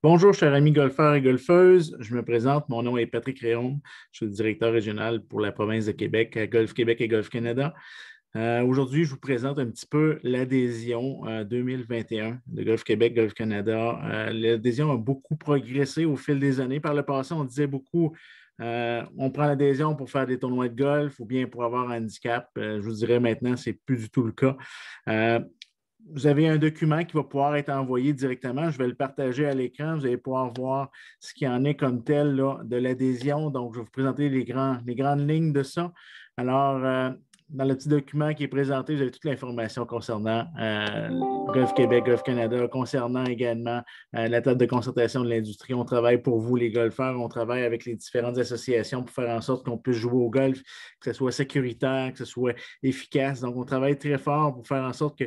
Bonjour, chers amis golfeurs et golfeuses. Je me présente. Mon nom est Patrick Réon. Je suis directeur régional pour la province de Québec euh, Golf Québec et Golf Canada. Euh, aujourd'hui, je vous présente un petit peu l'adhésion 2021 euh, de Golf Québec, Golf Canada. l'adhésion a beaucoup progressé au fil des années. Par le passé, on disait beaucoup on prend l'adhésion pour faire des tournois de golf ou bien pour avoir un handicap. je vous dirais maintenant, ce n'est plus du tout le cas vous avez un document qui va pouvoir être envoyé directement. Je vais le partager à l'écran. Vous allez pouvoir voir ce qui en est comme tel là, de l'adhésion. Donc, je vais vous présenter les, les grandes lignes de ça. Alors, euh, dans le petit document qui est présenté, vous avez toute l'information concernant euh, Golf Québec, Golf Canada, concernant également euh, la table de concertation de l'industrie. On travaille pour vous, les golfeurs. On travaille avec les différentes associations pour faire en sorte qu'on puisse jouer au golf, que ce soit sécuritaire, que ce soit efficace. Donc, on travaille très fort pour faire en sorte que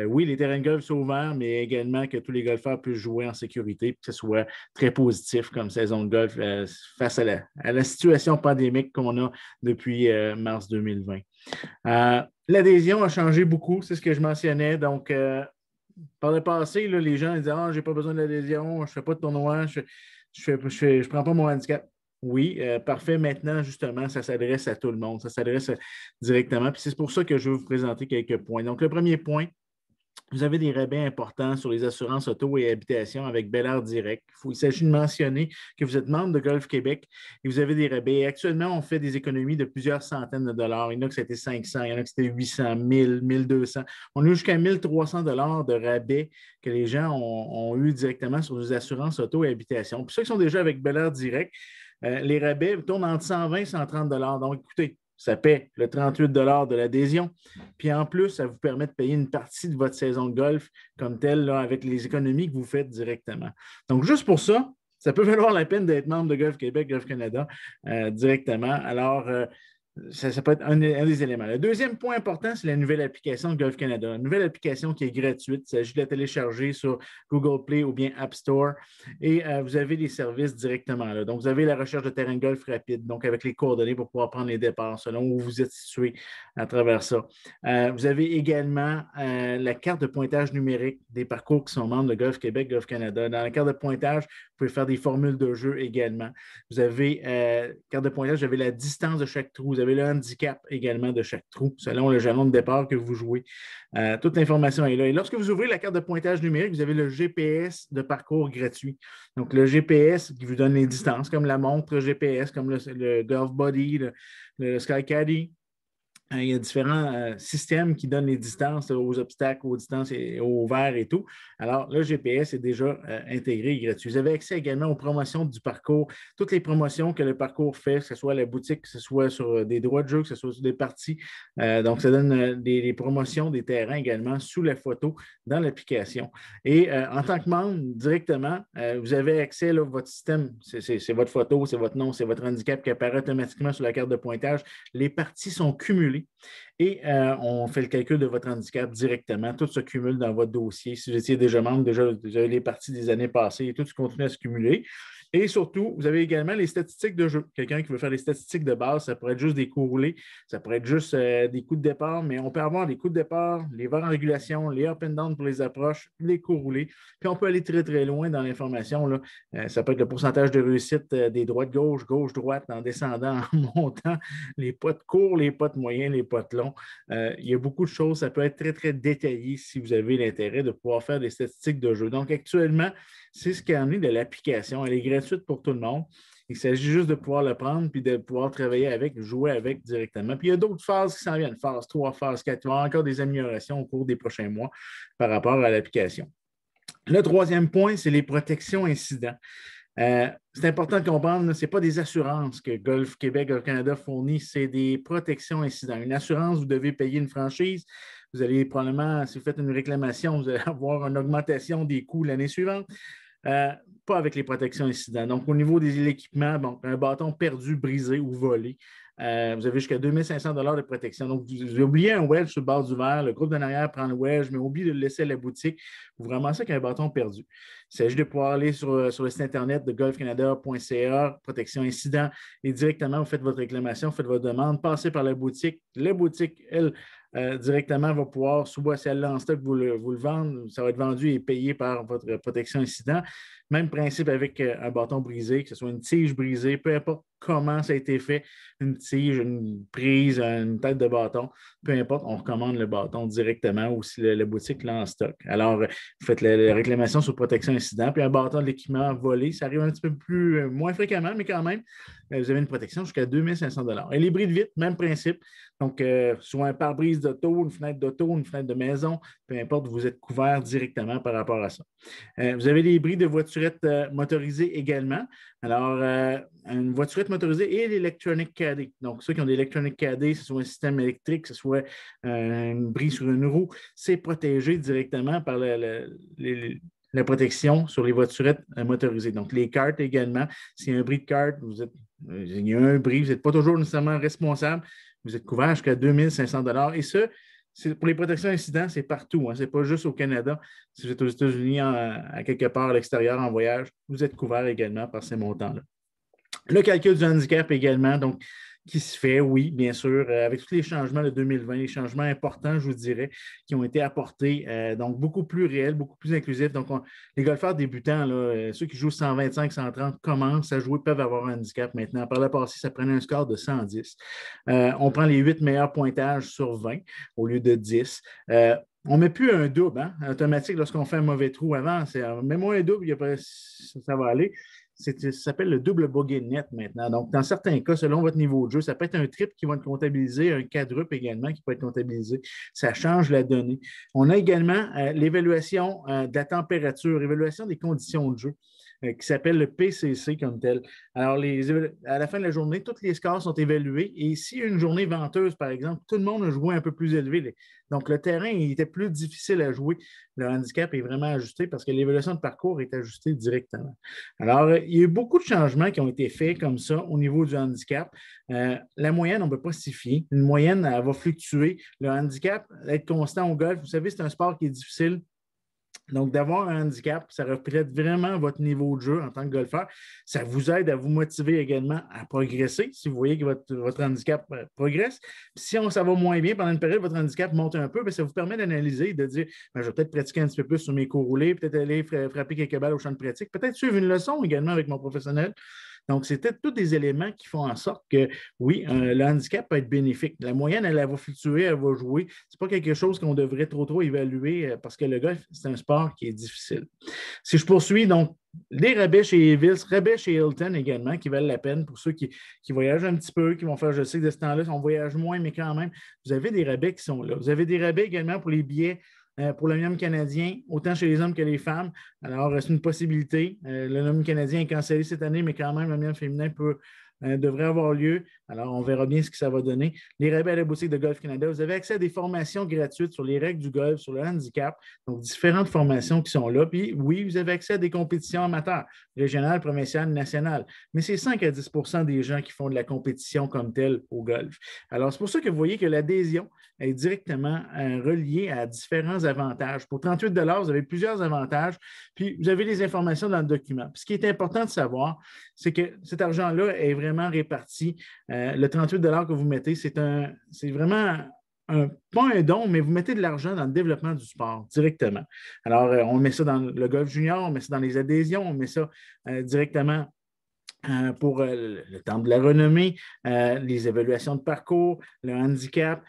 euh, oui, les terrains de golf sont ouverts, mais également que tous les golfeurs puissent jouer en sécurité, que ce soit très positif comme saison de golf euh, face à la, situation pandémique qu'on a depuis euh, mars 2020. L'adhésion a changé beaucoup, c'est ce que je mentionnais. Donc, par le passé, les gens disaient Ah, je j'ai pas besoin d'adhésion, je ne fais pas de tournoi, je, ne prends pas mon handicap. Oui, parfait. Maintenant, justement, ça s'adresse à tout le monde. Ça s'adresse directement. Puis c'est pour ça que je vais vous présenter quelques points. Donc, le premier point, vous avez des rabais importants sur les assurances auto et habitation avec Bel Air Direct. Il s'agit de mentionner que vous êtes membre de Golf Québec et vous avez des rabais. Actuellement, on fait des économies de plusieurs centaines de dollars. Il y en a que c'était 500, il y en a que c'était 800, 1000, 1200. On a eu jusqu'à 1300 dollars de rabais que les gens ont, eu directement sur les assurances auto et habitation. Pour ceux qui sont déjà avec Bel Air Direct, euh, les rabais tournent entre 120 et 130 Donc, écoutez, ça paie le 38 de l'adhésion. Puis en plus, ça vous permet de payer une partie de votre saison de golf comme telle là, avec les économies que vous faites directement. Donc, juste pour ça, ça peut valoir la peine d'être membre de Golf Québec, Golf Canada euh, directement. Alors, euh, ça, peut être un, des éléments. Le deuxième point important, c'est la nouvelle application de Golf Canada. Une nouvelle application qui est gratuite. Il s'agit de la télécharger sur Google Play ou bien App Store. Et euh, vous avez les services directement là. Donc, vous avez la recherche de terrain de golf rapide, donc avec les coordonnées pour pouvoir prendre les départs selon où vous êtes situé à travers ça. Euh, vous avez également euh, la carte de pointage numérique des parcours qui sont membres de Golf Québec, Golf Canada. Dans la carte de pointage, vous pouvez faire des formules de jeu également. Vous avez, euh, carte de pointage, vous avez la distance de chaque trou, vous avez le handicap également de chaque trou, selon le jalon de départ que vous jouez. Euh, toute l'information est là. Et lorsque vous ouvrez la carte de pointage numérique, vous avez le GPS de parcours gratuit. Donc, le GPS qui vous donne les distances, comme la montre GPS, comme le, Golf Body, le, le Sky Caddy, Hein, il y a différents euh, systèmes qui donnent les distances aux obstacles, aux distances et aux verres et tout. Alors, le GPS est déjà euh, intégré et gratuit. Vous avez accès également aux promotions du parcours, toutes les promotions que le parcours fait, que ce soit à la boutique, que ce soit sur euh, des droits de jeu, que ce soit sur des parties. donc, ça donne des, des, promotions des terrains également sous la photo dans l'application. Et en tant que membre, directement, vous avez accès à votre système. C'est votre photo, c'est votre nom, c'est votre handicap qui apparaît automatiquement sur la carte de pointage. Les parties sont cumulées. Et euh, on fait le calcul de votre handicap directement. Tout se cumule dans votre dossier. Si vous étiez déjà membre, déjà, vous les parties des années passées et tout continue à se cumuler. Et surtout, vous avez également les statistiques de jeu. Quelqu'un qui veut faire les statistiques de base, ça pourrait être juste des coups roulés, ça pourrait être juste euh, des coups de départ, mais on peut avoir les coups de départ, les verres en régulation, les up and down pour les approches, les coups roulés. Puis on peut aller très, très loin dans l'information. Euh, ça peut être le pourcentage de réussite euh, des droites-gauche, gauche-droite, en descendant, en montant, les potes courts, les potes moyens, les potes longs. il y a beaucoup de choses. Ça peut être très, très détaillé si vous avez l'intérêt de pouvoir faire des statistiques de jeu. Donc, actuellement, c'est ce qui a amené de l'application. Elle est suite pour tout le monde. Il s'agit juste de pouvoir le prendre puis de pouvoir travailler avec, jouer avec directement. Puis il y a d'autres phases qui s'en viennent, phase 3, phase 4. Il y aura encore des améliorations au cours des prochains mois par rapport à l'application. Le troisième point, c'est les protections incidents. Euh, c'est important de comprendre, ce n'est pas des assurances que Golf Québec, Golf Canada fournit, c'est des protections incidents. Une assurance, vous devez payer une franchise. Vous allez probablement, si vous faites une réclamation, vous allez avoir une augmentation des coûts l'année suivante. Euh, avec les protections incidentes. Donc, au niveau des équipements, un bâton perdu, brisé ou volé, euh, vous avez jusqu'à 2500 de protection. Donc, vous, oubliez un wedge sur le bord du verre, le groupe de l'arrière prend le wedge, mais oublie de le laisser à la boutique. Vous vous ramassez avec un bâton perdu. Il s'agit de pouvoir aller sur, euh, le site internet de golfcanada.ca, protection incident, et directement, vous faites votre réclamation, vous faites votre demande, passez par la boutique. La boutique, elle, euh, directement va pouvoir, sous si elle en stock, vous vous le vendre, ça va être vendu et payé par votre protection incident. Même principe avec un bâton brisé, que ce soit une tige brisée, peu importe comment ça a été fait, une tige, une prise, une tête de bâton, peu importe, on recommande le bâton directement ou si la, boutique l'a en stock. Alors, euh, vous faites la, réclamation sur protection incident, puis un bâton de l'équipement volé, ça arrive un petit peu plus, euh, moins fréquemment, mais quand même, ben, vous avez une protection jusqu'à 2500 Et les bris de vite même principe. Donc, euh, soit un pare-brise d'auto, une fenêtre d'auto, une fenêtre de maison, peu importe, vous êtes couvert directement par rapport à ça. Euh, vous avez les bris de voiturettes euh, motorisées également. Alors, une voiturette motorisée et l'électronique cadée. Donc, ceux qui ont des électroniques ce soit un système électrique, ce soit une brise sur une roue, c'est protégé directement par la protection sur les voiturettes motorisées. Donc, les cartes également. Si un bris de carte, vous êtes euh, il y a un prix, vous n'êtes pas toujours nécessairement responsable. Vous êtes couvert jusqu'à 2500 Et ça, pour les protections incidents, c'est partout. Hein. Ce n'est pas juste au Canada. Si vous êtes aux États-Unis, à quelque part à l'extérieur, en voyage, vous êtes couvert également par ces montants-là. Le calcul du handicap également. Donc, qui se fait, oui, bien sûr, euh, avec tous les changements de 2020, les changements importants, je vous dirais, qui ont été apportés, euh, donc beaucoup plus réels, beaucoup plus inclusifs. Donc, les golfeurs débutants, euh, ceux qui jouent 125, 130, commencent à jouer, peuvent avoir un handicap maintenant. Par la partie, ça prenait un score de 110. on prend les huit meilleurs pointages sur 20 au lieu de 10. On ne met plus un double hein, automatique lorsqu'on fait un mauvais trou avant. C'est mets-moi un double, ça va aller ça s'appelle le double bogey net maintenant. Donc, dans certains cas, selon votre niveau de jeu, ça peut être un triple qui va être comptabilisé, un quadruple également qui peut être comptabilisé. Ça change la donnée. On a également euh, l'évaluation euh, de la température, l'évaluation des conditions de jeu. Euh, qui s'appelle le PCC comme tel. Alors, les, à la fin de la journée, tous les scores sont évalués et si une journée venteuse, par exemple, tout le monde a joué un peu plus élevé. Donc, le terrain était plus difficile à jouer. Le handicap est vraiment ajusté parce que l'évaluation de parcours est ajustée directement. Alors, euh, il y a eu beaucoup de changements qui ont été faits comme ça au niveau du handicap. Euh, la moyenne, on ne peut pas s'y fier. Une moyenne, elle va fluctuer. Le handicap, être constant au golf, vous savez, c'est un sport qui est difficile donc, d'avoir un handicap, ça reflète vraiment votre niveau de jeu en tant que golfeur. Ça vous aide à vous motiver également à progresser si vous voyez que votre, handicap euh, progresse. si on, ça va moins bien pendant une période, votre handicap monte un peu, ben, ça vous permet d'analyser, de dire ben, je vais peut-être pratiquer un petit peu plus sur mes cours roulés, peut-être aller frapper quelques balles au champ de pratique, peut-être suivre une leçon également avec mon professionnel. Donc, c'était tous des éléments qui font en sorte que, oui, euh, le handicap peut être bénéfique. La moyenne, elle, va fluctuer, elle va jouer. Ce n'est pas quelque chose qu'on devrait trop, trop évaluer euh, parce que le golf, c'est un sport qui est difficile. Si je poursuis, donc, les rabais chez Evils, rabais chez Hilton également, qui valent la peine pour ceux qui, qui voyagent un petit peu, qui vont faire, je sais que de ce temps-là, on voyage moins, mais quand même, vous avez des rabais qui sont là. Vous avez des rabais également pour les billets euh, pour le canadien, autant chez les hommes que les femmes. Alors, euh, c'est une possibilité. Euh, le NOM canadien est cancellé cette année, mais quand même, le féminin peut Hein, devrait avoir lieu. Alors, on verra bien ce que ça va donner. Les rebelles la boutique de Golf Canada, vous avez accès à des formations gratuites sur les règles du golf, sur le handicap. Donc, différentes formations qui sont là. Puis, oui, vous avez accès à des compétitions amateurs, régionales, provinciales, nationales. Mais c'est 5 à 10 des gens qui font de la compétition comme telle au golf. Alors, c'est pour ça que vous voyez que l'adhésion est directement euh, reliée à différents avantages. Pour 38 vous avez plusieurs avantages. Puis, vous avez les informations dans le document. ce qui est important de savoir, c'est que cet argent-là est vraiment vraiment réparti. Euh, le 38 que vous mettez, c'est un, c'est vraiment pas un don, mais vous mettez de l'argent dans le développement du sport directement. Alors, euh, on met ça dans le golf junior, on met ça dans les adhésions, on met ça euh, directement euh, pour euh, le temps de la renommée, euh, les évaluations de parcours, le handicap,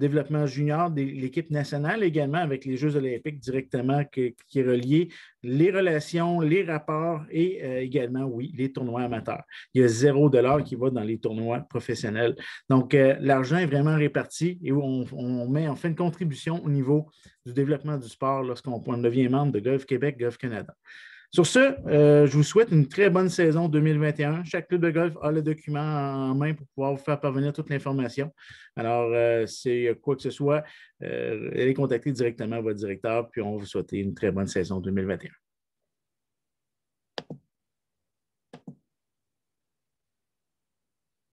développement junior, l'équipe nationale également avec les Jeux olympiques directement qui est relié, les relations, les rapports et également, oui, les tournois amateurs. Il y a zéro dollar qui va dans les tournois professionnels. Donc, l'argent est vraiment réparti et on, met, on fait une contribution au niveau du développement du sport lorsqu'on devient membre de Golf Québec, Golf Canada. Sur ce, euh, je vous souhaite une très bonne saison 2021. Chaque club de golf a le document en main pour pouvoir vous faire parvenir toute l'information. Alors, y euh, c'est quoi que ce soit, allez euh, contacter directement votre directeur, puis on vous souhaite une très bonne saison 2021.